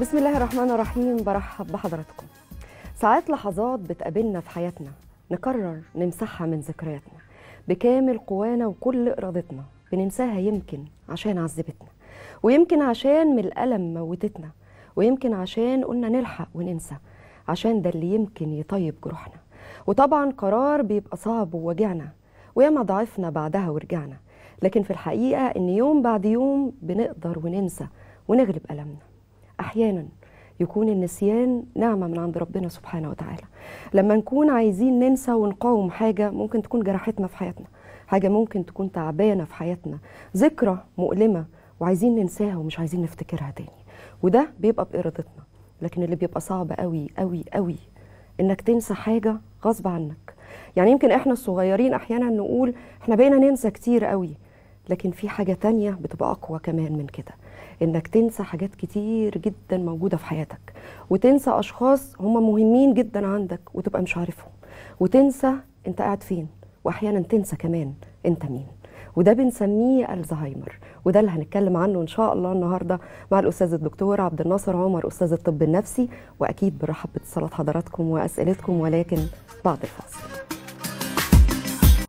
بسم الله الرحمن الرحيم برحب بحضراتكم ساعات لحظات بتقابلنا في حياتنا نقرر نمسحها من ذكرياتنا بكامل قوانا وكل إرادتنا بننساها يمكن عشان عذبتنا ويمكن عشان من الألم موتتنا ويمكن عشان قلنا نلحق وننسى عشان ده اللي يمكن يطيب جروحنا وطبعا قرار بيبقى صعب ووجعنا وياما ضعفنا بعدها ورجعنا لكن في الحقيقة إن يوم بعد يوم بنقدر وننسى ونغلب ألمنا احيانا يكون النسيان نعمه من عند ربنا سبحانه وتعالى لما نكون عايزين ننسى ونقاوم حاجه ممكن تكون جرحتنا في حياتنا حاجه ممكن تكون تعبانه في حياتنا ذكرى مؤلمه وعايزين ننساها ومش عايزين نفتكرها تاني وده بيبقى بارادتنا لكن اللي بيبقى صعب قوي قوي قوي انك تنسى حاجه غصب عنك يعني يمكن احنا الصغيرين احيانا نقول احنا بقينا ننسى كتير قوي لكن في حاجة تانية بتبقى أقوى كمان من كده إنك تنسى حاجات كتير جدا موجودة في حياتك وتنسى أشخاص هم مهمين جدا عندك وتبقى مش عارفهم وتنسى أنت قاعد فين وأحيانا تنسى كمان أنت مين وده بنسميه الزهايمر وده اللي هنتكلم عنه ان شاء الله النهارده مع الاستاذ الدكتور عبد الناصر عمر استاذ الطب النفسي واكيد برحب باتصالات حضراتكم واسئلتكم ولكن بعد الفاصل